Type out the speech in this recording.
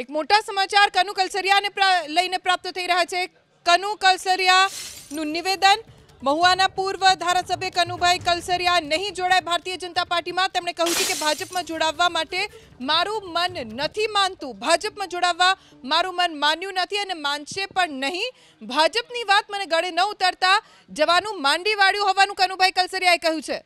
એક મોટા સમાચાર કનુ કલસરિયાને લઈને પ્રાપ્ત થઈ રહ્યા છે કનુ કલસરિયાનું નિવેદન મહુવાના પૂર્વ ધારાસભ્ય કનુભાઈ કલસરિયા નહીં જોડાય ભારતીય જનતા પાર્ટીમાં તેમણે કહ્યું છે કે ભાજપમાં જોડાવવા માટે મારું મન નથી માનતું ભાજપમાં જોડાવવા મારું મન માન્યું નથી અને માનશે પણ નહીં ભાજપની વાત મને ગળે ન ઉતરતા જવાનું માંડી વાળ્યું હોવાનું કનુભાઈ કલસરિયાએ કહ્યું છે